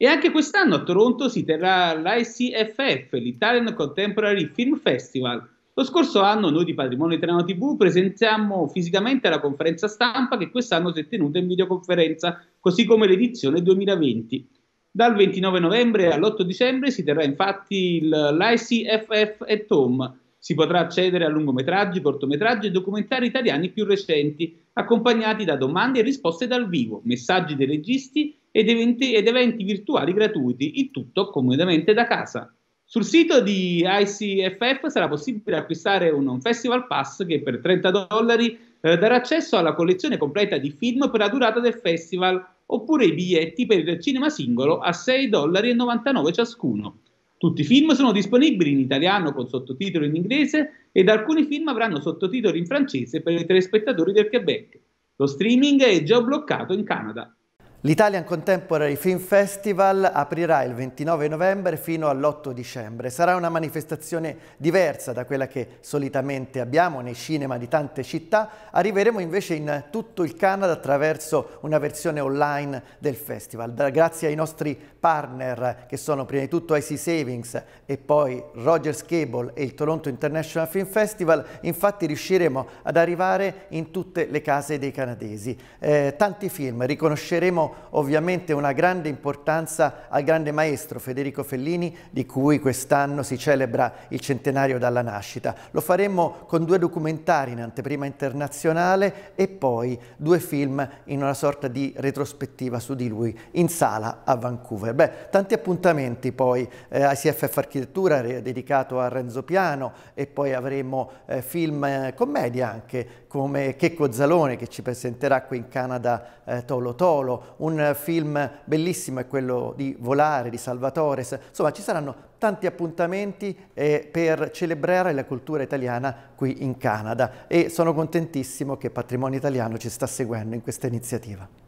E anche quest'anno a Toronto si terrà l'ICFF, l'Italian Contemporary Film Festival. Lo scorso anno noi di Patrimonio Italiano TV presenziamo fisicamente la conferenza stampa che quest'anno si è tenuta in videoconferenza, così come l'edizione 2020. Dal 29 novembre all'8 dicembre si terrà infatti l'ICFF at Home. Si potrà accedere a lungometraggi, cortometraggi e documentari italiani più recenti, accompagnati da domande e risposte dal vivo, messaggi dei registi ed eventi, ed eventi virtuali gratuiti, il tutto comodamente da casa. Sul sito di ICFF sarà possibile acquistare un Festival Pass che per 30 dollari eh, darà accesso alla collezione completa di film per la durata del festival, oppure i biglietti per il cinema singolo a 6,99 dollari ciascuno. Tutti i film sono disponibili in italiano con sottotitoli in inglese ed alcuni film avranno sottotitoli in francese per i telespettatori del Quebec. Lo streaming è geobloccato in Canada. L'Italian Contemporary Film Festival aprirà il 29 novembre fino all'8 dicembre. Sarà una manifestazione diversa da quella che solitamente abbiamo nei cinema di tante città. Arriveremo invece in tutto il Canada attraverso una versione online del festival. Grazie ai nostri partner che sono prima di tutto IC Savings e poi Rogers Cable e il Toronto International Film Festival, infatti riusciremo ad arrivare in tutte le case dei canadesi. Eh, tanti film, riconosceremo ovviamente una grande importanza al grande maestro Federico Fellini di cui quest'anno si celebra il centenario dalla nascita. Lo faremo con due documentari in anteprima internazionale e poi due film in una sorta di retrospettiva su di lui in sala a Vancouver. Beh, tanti appuntamenti poi eh, CFF Architettura dedicato a Renzo Piano e poi avremo eh, film eh, commedia anche come Checco Zalone che ci presenterà qui in Canada eh, Tolo Tolo un film bellissimo è quello di Volare, di Salvatore, insomma ci saranno tanti appuntamenti eh, per celebrare la cultura italiana qui in Canada e sono contentissimo che Patrimonio Italiano ci sta seguendo in questa iniziativa.